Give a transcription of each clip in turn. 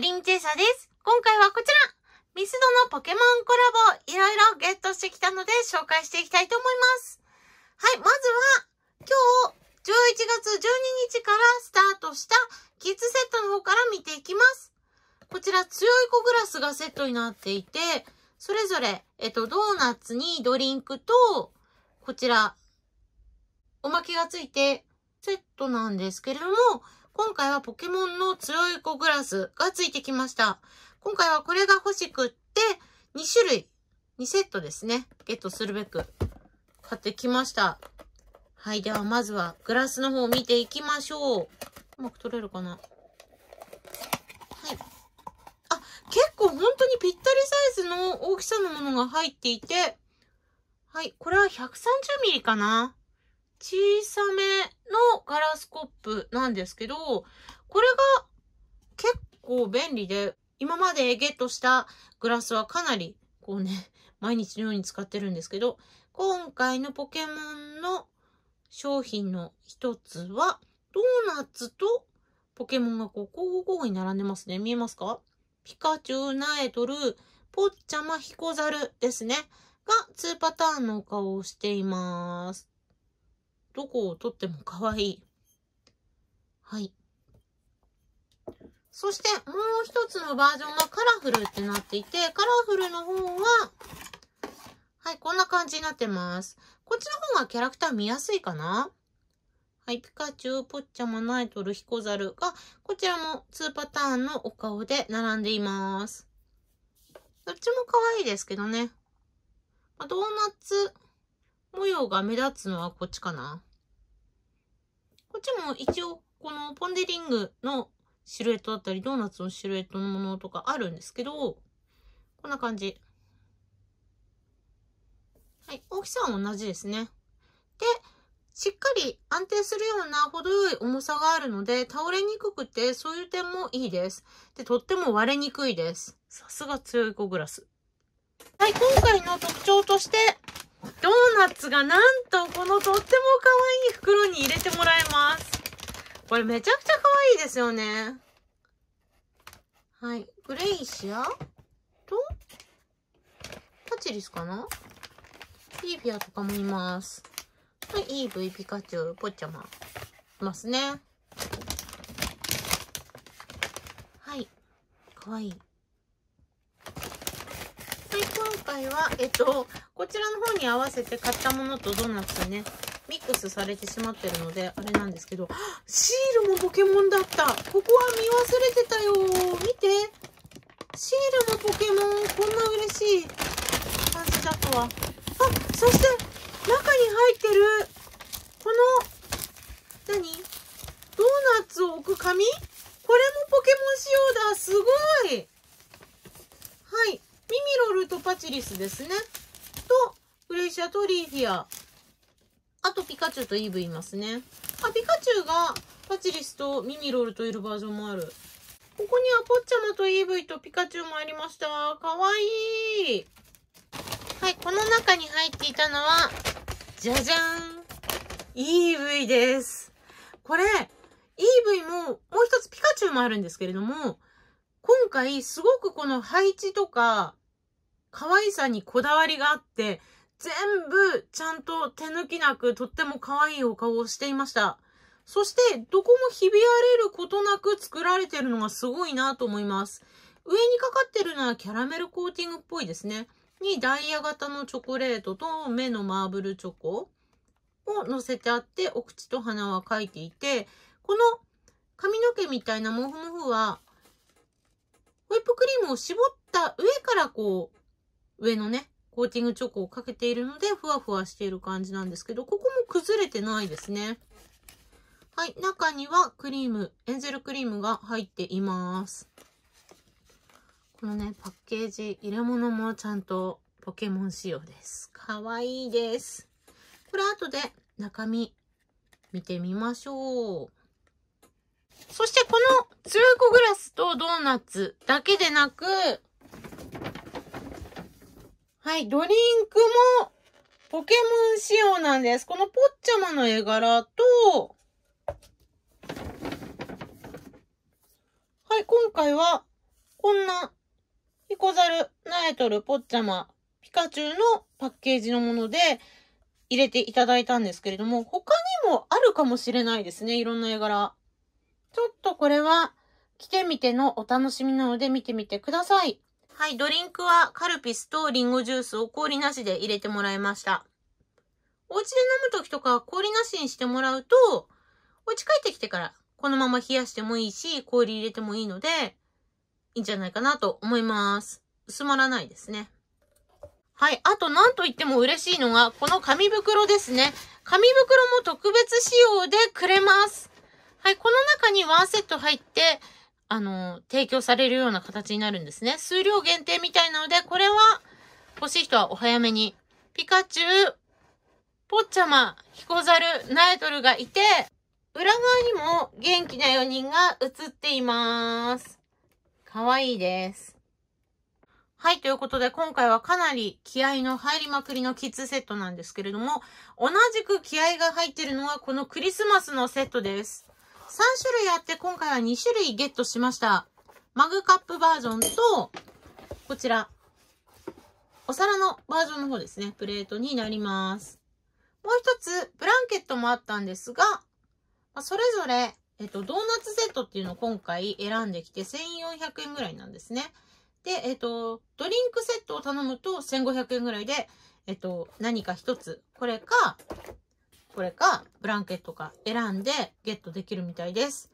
プリンチェサです。今回はこちらミスドのポケモンコラボ、いろいろゲットしてきたので紹介していきたいと思います。はい、まずは、今日、11月12日からスタートしたキッズセットの方から見ていきます。こちら、強い子グラスがセットになっていて、それぞれ、えっと、ドーナツにドリンクと、こちら、おまけがついてセットなんですけれども、今回はポケモンの強い子グラスがついてきました。今回はこれが欲しくって、2種類、2セットですね。ゲットするべく買ってきました。はい、ではまずはグラスの方を見ていきましょう。うまく取れるかなはい。あ、結構本当にぴったりサイズの大きさのものが入っていて、はい、これは130ミリかな小さめのガラスコップなんですけど、これが結構便利で、今までゲットしたグラスはかなり、こうね、毎日のように使ってるんですけど、今回のポケモンの商品の一つは、ドーナツとポケモンがこう、交互に並んでますね。見えますかピカチュウ、ナエトル、ポッチャマ、ヒコザルですね。が、2パターンのお顔をしています。どこをとっても可愛い。はい。そして、もう一つのバージョンがカラフルってなっていて、カラフルの方は、はい、こんな感じになってます。こっちの方がキャラクター見やすいかなはい、ピカチュウ、ポッチャマ、ナイトル、ヒコザルが、こちらも2パターンのお顔で並んでいます。どっちも可愛いですけどね。まドーナツ、模様が目立つのはこっちかな。こっちも一応、このポンデリングのシルエットだったり、ドーナツのシルエットのものとかあるんですけど、こんな感じ。はい、大きさは同じですね。で、しっかり安定するような程よい重さがあるので、倒れにくくて、そういう点もいいです。で、とっても割れにくいです。さすが強い子グラス。はい、今回の特徴として、ドーナツがなんとこのとっても可愛い袋に入れてもらえます。これめちゃくちゃ可愛いですよね。はい。グレイシアと、パチリスかなィーフィアとかもいます。はい、イーブイ、ピカチュウ、ポッチャマ、いますね。はい。かわいい。回は、えっと、こちらの方に合わせて買ったものとドーナツね、ミックスされてしまってるので、あれなんですけど、シールもポケモンだった。ここは見忘れてたよ。見て。シールもポケモン。こんな嬉しい感じだったわ。あ、そして、中に入ってる、この、何ドーナツを置く紙これもポケモン仕様だ。すごい。はい。ミミロルとパチリスですね。と、グレイシアとリーフィア。あとピカチュウとイーブいますね。あ、ピカチュウがパチリスとミミロルといるバージョンもある。ここにはポッチャマとイーブイとピカチュウもありました。かわいい。はい、この中に入っていたのは、じゃじゃん。イーブイです。これ、イーブイも、もう一つピカチュウもあるんですけれども、今回すごくこの配置とか、可愛さにこだわりがあって、全部ちゃんと手抜きなくとっても可愛いお顔をしていました。そして、どこもひび割れることなく作られてるのがすごいなと思います。上にかかってるのはキャラメルコーティングっぽいですね。にダイヤ型のチョコレートと目のマーブルチョコを乗せてあって、お口と鼻は描いていて、この髪の毛みたいなモフモフは、ホイップクリームを絞った上からこう、上のね、コーティングチョコをかけているので、ふわふわしている感じなんですけど、ここも崩れてないですね。はい、中にはクリーム、エンゼルクリームが入っています。このね、パッケージ、入れ物もちゃんとポケモン仕様です。かわいいです。これ後で中身見てみましょう。そしてこのツい子グラスとドーナツだけでなく、はい、ドリンクもポケモン仕様なんです。このポッチャマの絵柄と、はい、今回はこんなヒコザル、ナエトル、ポッチャマ、ピカチュウのパッケージのもので入れていただいたんですけれども、他にもあるかもしれないですね。いろんな絵柄。ちょっとこれは着てみてのお楽しみなので見てみてください。はい、ドリンクはカルピスとリンゴジュースを氷なしで入れてもらいました。お家で飲む時とか氷なしにしてもらうと、お家帰ってきてからこのまま冷やしてもいいし、氷入れてもいいので、いいんじゃないかなと思います。薄まらないですね。はい。あと、なんと言っても嬉しいのが、この紙袋ですね。紙袋も特別仕様でくれます。はい。この中にワンセット入って、あの、提供されるような形になるんですね。数量限定みたいなので、これは欲しい人はお早めに。ピカチュウ、ポッチャマ、ヒコザル、ナエトルがいて、裏側にも元気な4人が映っています。かわいいです。はい、ということで今回はかなり気合の入りまくりのキッズセットなんですけれども、同じく気合が入ってるのはこのクリスマスのセットです。3種類あって、今回は2種類ゲットしました。マグカップバージョンと、こちら、お皿のバージョンの方ですね、プレートになります。もう一つ、ブランケットもあったんですが、それぞれ、えっと、ドーナツセットっていうのを今回選んできて、1400円ぐらいなんですね。で、えっと、ドリンクセットを頼むと1500円ぐらいで、えっと、何か一つ、これか、これか、ブランケットか選んでゲットできるみたいです。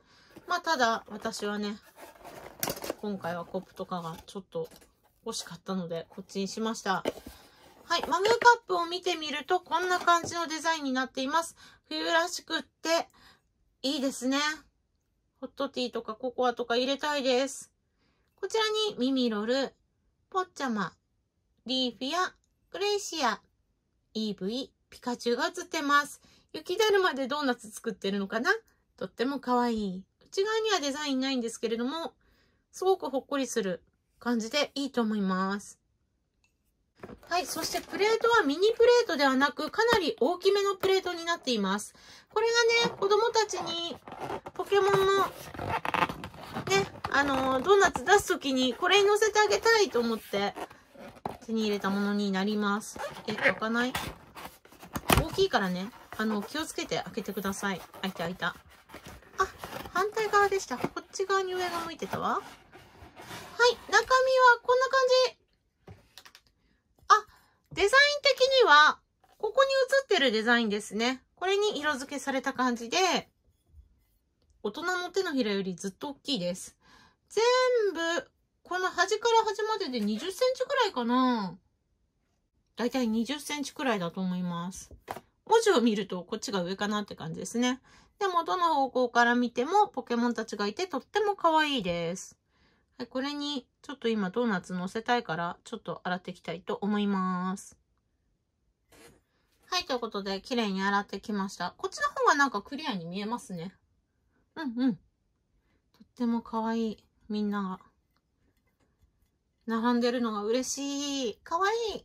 まあ、ただ、私はね、今回はコップとかがちょっと欲しかったので、こっちにしました。はい。マグカップを見てみると、こんな感じのデザインになっています。冬らしくって、いいですね。ホットティーとかココアとか入れたいです。こちらにミミロル、ポッチャマ、リーフやグレイシア、イーブイ、ピカチュウが映ってます。雪だるまでドーナツ作ってるのかなとっても可愛い。内側にはデザインないんですけれども、すごくほっこりする感じでいいと思います。はい。そしてプレートはミニプレートではなく、かなり大きめのプレートになっています。これがね、子供たちにポケモンの、ね、あの、ドーナツ出すときにこれに乗せてあげたいと思って手に入れたものになります。え、開かないきいからね、あの、気をつけて開けてください。開いた開いた。あ、反対側でした。こっち側に上が向いてたわ。はい、中身はこんな感じ。あ、デザイン的には、ここに写ってるデザインですね。これに色付けされた感じで、大人の手のひらよりずっと大きいです。全部、この端から端までで20センチくらいかな。だいたい20センチくらいだと思います。文字を見るとこっちが上かなって感じですね。でも、どの方向から見てもポケモンたちがいてとっても可愛いです。はい、これにちょっと今ドーナツ乗せたいからちょっと洗っていきたいと思います。はい、ということで綺麗に洗ってきました。こっちの方がなんかクリアに見えますね。うんうん。とっても可愛いみんなが。並んでるのが嬉しい。可愛い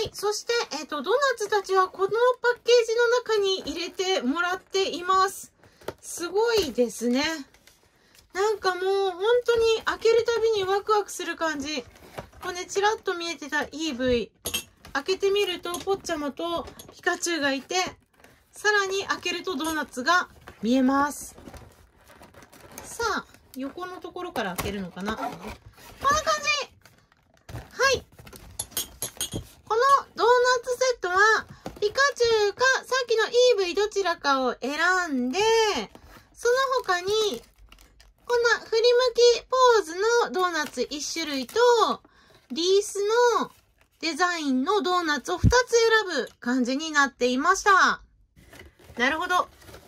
はい。そして、えっ、ー、と、ドーナツたちはこのパッケージの中に入れてもらっています。すごいですね。なんかもう本当に開けるたびにワクワクする感じ。これね、ちらっと見えてた EV。開けてみると、ポッチャマとピカチュウがいて、さらに開けるとドーナツが見えます。さあ、横のところから開けるのかなこんな感じはい。このドーナツセットは、ピカチュウか、さっきのイーブイどちらかを選んで、その他に、こんな振り向きポーズのドーナツ1種類と、リースのデザインのドーナツを2つ選ぶ感じになっていました。なるほど。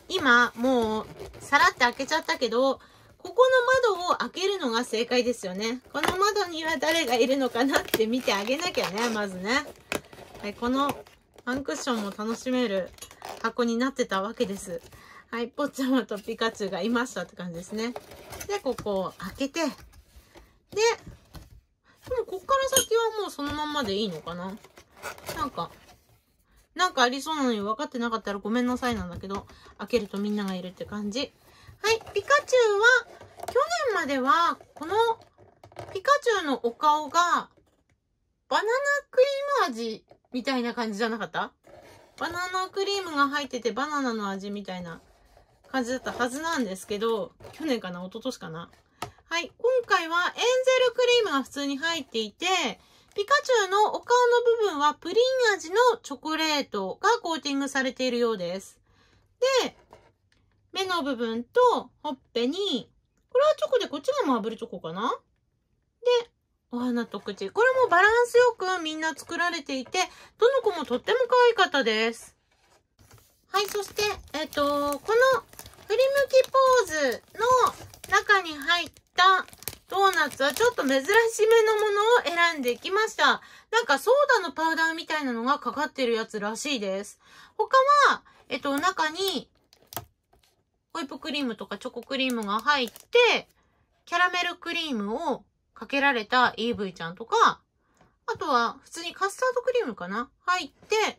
今、もう、さらって開けちゃったけど、ここの窓を開けるのが正解ですよね。この窓には誰がいるのかなって見てあげなきゃね、まずね。はい、このファンクッションも楽しめる箱になってたわけです。はい、ぽっちゃまとピカチュウがいましたって感じですね。で、ここを開けて、で、でもこっから先はもうそのままでいいのかななんか、なんかありそうなのに分かってなかったらごめんなさいなんだけど、開けるとみんながいるって感じ。はい、ピカチュウは、去年までは、このピカチュウのお顔が、バナナクリーム味みたいな感じじゃなかったバナナクリームが入っててバナナの味みたいな感じだったはずなんですけど、去年かな一昨年かなはい、今回はエンゼルクリームが普通に入っていて、ピカチュウのお顔の部分はプリン味のチョコレートがコーティングされているようです。で、目の部分とほっぺに、これはチョコでこっちがマーブルチョコかなで、お花と口。これもバランスよくみんな作られていて、どの子もとっても可愛かったです。はい、そして、えっ、と、この振り向きポーズの中に入ったドーナツはちょっと珍しめのものを選んできました。なんかソーダのパウダーみたいなのがかかってるやつらしいです。他は、えっと、中にホイップクリームとかチョコクリームが入って、キャラメルクリームをかけられた EV ちゃんとか、あとは普通にカスタードクリームかな入って、で、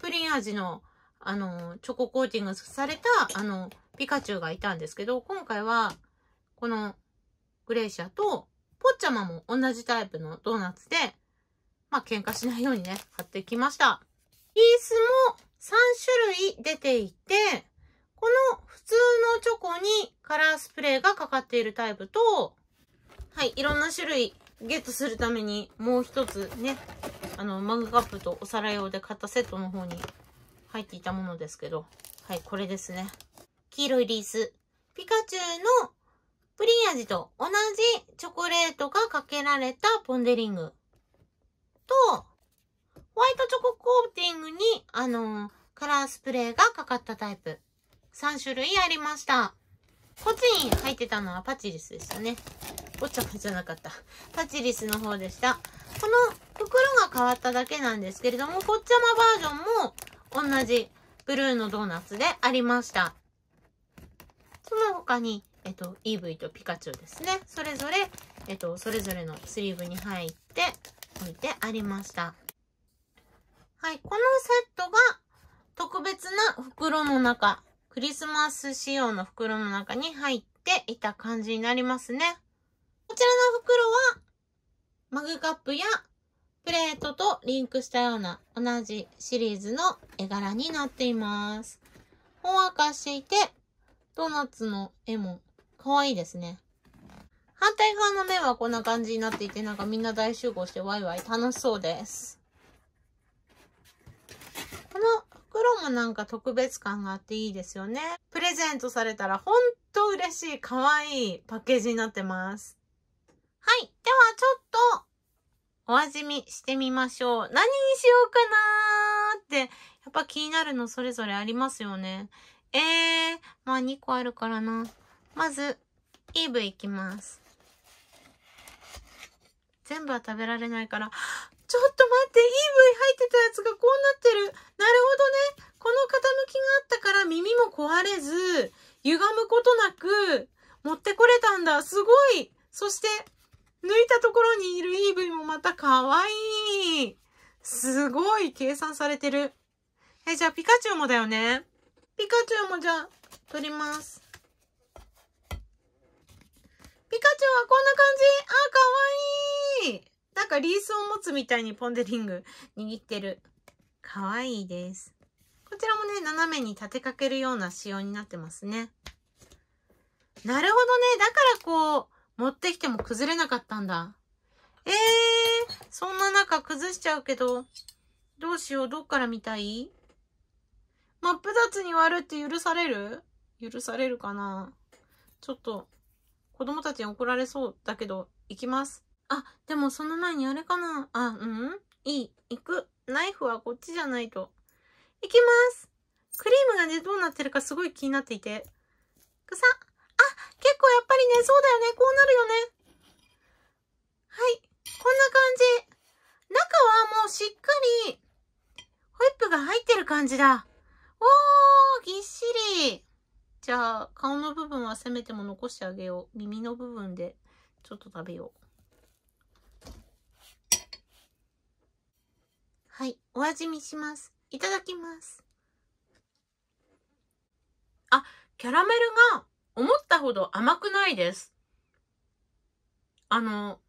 プリン味の、あの、チョココーティングされた、あの、ピカチュウがいたんですけど、今回は、このグレイシアと、ポッチャマも同じタイプのドーナツで、まあ、喧嘩しないようにね、買ってきました。ピースも3種類出ていて、この普通のチョコにカラースプレーがかかっているタイプと、はい、いろんな種類ゲットするためにもう一つね、あの、マグカップとお皿用で買ったセットの方に入っていたものですけど、はい、これですね。黄色いリース。ピカチュウのプリン味と同じチョコレートがかけられたポンデリングと、ホワイトチョココーティングに、あのー、カラースプレーがかかったタイプ。3種類ありました。こっちに入ってたのはパチリスでしたね。ごちゃごちゃなかった。パチリスの方でした。この袋が変わっただけなんですけれども、ポっちゃまバージョンも同じブルーのドーナツでありました。その他に、えっと、イーブイとピカチュウですね。それぞれ、えっと、それぞれのスリーブに入って置いてありました。はい、このセットが特別な袋の中クリスマス仕様の袋の中に入っていた感じになりますね。こちらの袋は、マグカップやプレートとリンクしたような同じシリーズの絵柄になっています。ほわかしていて、ドーナツの絵も可愛いですね。反対側の目はこんな感じになっていて、なんかみんな大集合してワイワイ楽しそうです。この袋もなんか特別感があっていいですよね。プレゼントされたらほんと嬉しい、可愛いパッケージになってます。はい。ではちょっとお味見してみましょう。何にしようかなーって、やっぱ気になるのそれぞれありますよね。えー、まあ2個あるからな。まず、イーブいきます。全部は食べられないから、ちょっと待って、EV 入ってたやつがこうなってる。なるほどね。この傾きがあったから耳も壊れず、歪むことなく持ってこれたんだ。すごい。そして、抜いたところにいる EV もまた可愛い。すごい計算されてる。え、じゃあピカチュウもだよね。ピカチュウもじゃあ、取ります。ピカチュウはこんな感じあ、かわいいなんかリースを持つみたいにポンデリング握ってる。かわいいです。こちらもね、斜めに立てかけるような仕様になってますね。なるほどね。だからこう、持ってきても崩れなかったんだ。ええー、そんな中崩しちゃうけど、どうしよう、どっから見たい真っ二つに割るって許される許されるかなちょっと、子供たちに怒られそうだけど、行きます。あ、でもその前にあれかな。あ、うんいい。行く。ナイフはこっちじゃないと。行きますクリームがね、どうなってるかすごい気になっていて。草あ、結構やっぱりね、そうだよね。こうなるよね。はい。こんな感じ。中はもうしっかり、ホイップが入ってる感じだ。おー、ぎっしり。じゃあ、顔の部分はせめても残してあげよう。耳の部分で、ちょっと食べよう。はい。お味見します。いただきます。あ、キャラメルが思ったほど甘くないです。あの、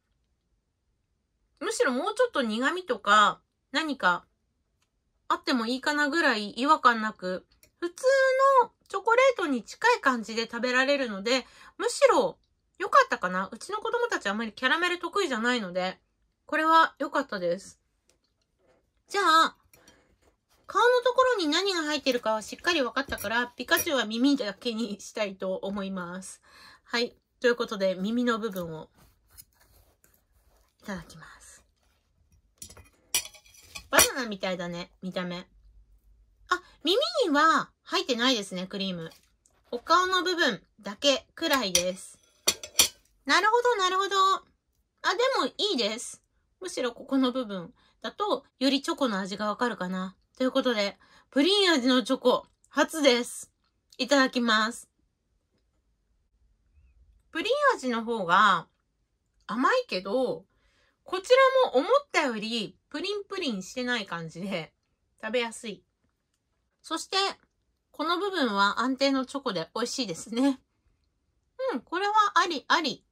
むしろもうちょっと苦味とか何かあってもいいかなぐらい違和感なく、普通のチョコレートに近い感じで食べられるので、むしろ良かったかな。うちの子供たちあんまりキャラメル得意じゃないので、これは良かったです。じゃあ、顔のところに何が入ってるかはしっかり分かったから、ピカチュウは耳だけにしたいと思います。はい。ということで、耳の部分をいただきます。バナナみたいだね、見た目。あ、耳には入ってないですね、クリーム。お顔の部分だけくらいです。なるほど、なるほど。あ、でもいいです。むしろここの部分だと、よりチョコの味がわかるかな。ということで、プリン味のチョコ、初です。いただきます。プリン味の方が甘いけど、こちらも思ったよりプリンプリンしてない感じで食べやすい。そして、この部分は安定のチョコで美味しいですね。うん、これはありあり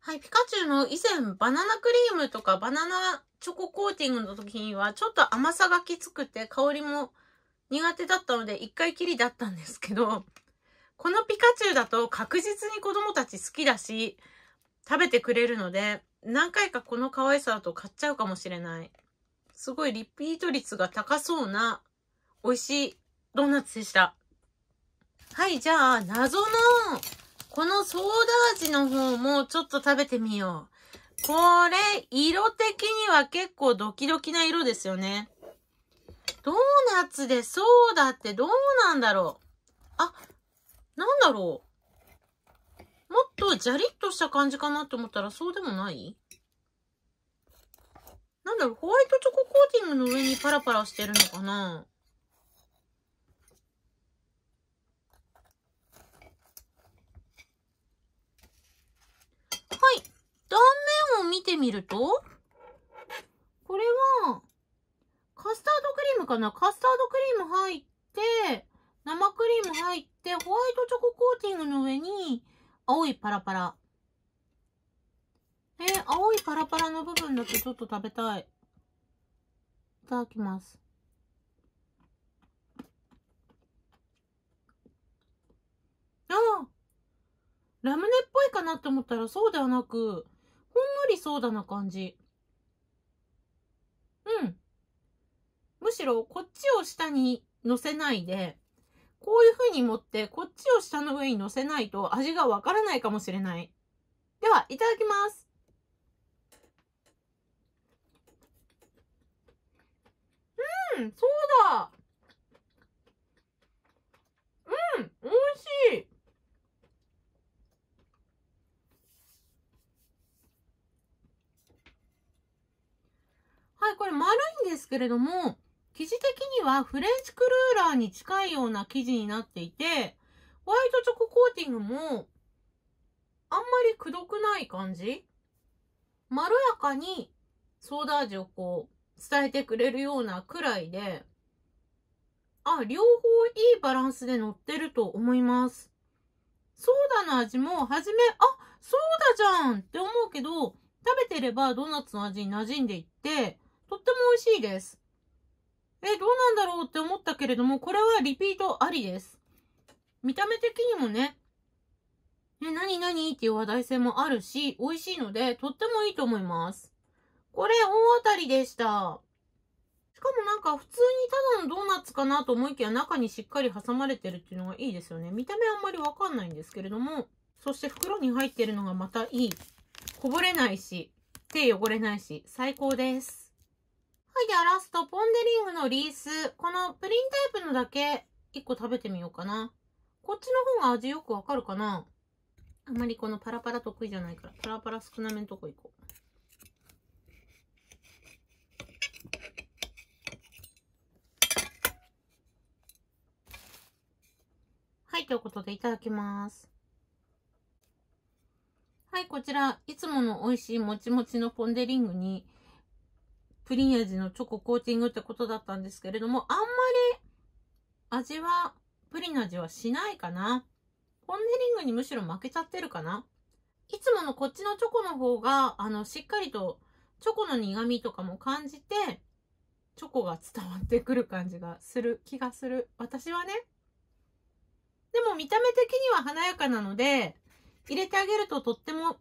はい、ピカチュウの以前バナナクリームとかバナナチョココーティングの時にはちょっと甘さがきつくて香りも苦手だったので一回きりだったんですけど、このピカチュウだと確実に子供たち好きだし、食べてくれるので、何回かこの可愛さだと買っちゃうかもしれない。すごいリピート率が高そうな美味しいドーナツでした。はい、じゃあ、謎のこのソーダ味の方もちょっと食べてみよう。これ、色的には結構ドキドキな色ですよね。ドーナツでソーダってどうなんだろうあ、なんだろうもっとジャリッとした感じかなって思ったらそうでもないなんだろうホワイトチョココーティングの上にパラパラしてるのかなみると、これは、カスタードクリームかなカスタードクリーム入って、生クリーム入って、ホワイトチョココーティングの上に、青いパラパラ。え青いパラパラの部分だけちょっと食べたい。いただきます。ああラムネっぽいかなって思ったらそうではなく、んのりソーダな感じ。うん。むしろこっちを下に乗せないで、こういう風に持ってこっちを下の上に乗せないと味がわからないかもしれない。では、いただきます。うん、そうだ。うん、美味しい。い、これ丸いんですけれども、生地的にはフレンチクルーラーに近いような生地になっていて、ホワイトチョココーティングも、あんまりくどくない感じまろやかにソーダ味をこう、伝えてくれるようなくらいで、あ、両方いいバランスで乗ってると思います。ソーダの味も、はじめ、あ、ソーダじゃんって思うけど、食べてればドーナツの味に馴染んでいって、とっても美味しいです。え、どうなんだろうって思ったけれども、これはリピートありです。見た目的にもね、に何にっていう話題性もあるし、美味しいので、とってもいいと思います。これ、大当たりでした。しかもなんか普通にただのドーナツかなと思いきや中にしっかり挟まれてるっていうのがいいですよね。見た目あんまりわかんないんですけれども、そして袋に入ってるのがまたいい。こぼれないし、手汚れないし、最高です。はい、で、ラスト、ポンデリングのリース。このプリンタイプのだけ、一個食べてみようかな。こっちの方が味よくわかるかなあんまりこのパラパラ得意じゃないから、パラパラ少なめのとこ行こう。はい、ということでいただきます。はい、こちら、いつもの美味しいもちもちのポンデリングに、プリン味のチョココーティングってことだったんですけれども、あんまり味は、プリンの味はしないかな。ポンデリングにむしろ負けちゃってるかな。いつものこっちのチョコの方が、あの、しっかりとチョコの苦味とかも感じて、チョコが伝わってくる感じがする気がする。私はね。でも見た目的には華やかなので、入れてあげるととっても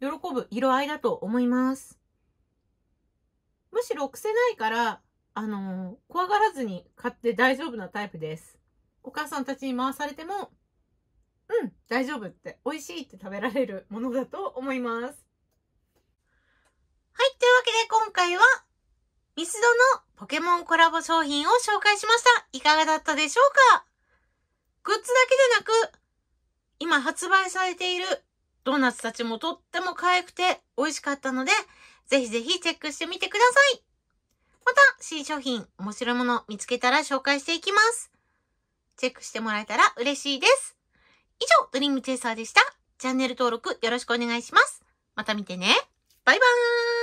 喜ぶ色合いだと思います。むしろ癖ないから、あのー、怖がらずに買って大丈夫なタイプです。お母さんたちに回されても、うん、大丈夫って、美味しいって食べられるものだと思います。はい、というわけで今回は、ミスドのポケモンコラボ商品を紹介しました。いかがだったでしょうかグッズだけでなく、今発売されているドーナツたちもとっても可愛くて美味しかったので、ぜひぜひチェックしてみてください。また、新商品、面白いもの見つけたら紹介していきます。チェックしてもらえたら嬉しいです。以上、ドリームチェイサーでした。チャンネル登録よろしくお願いします。また見てね。バイバーイ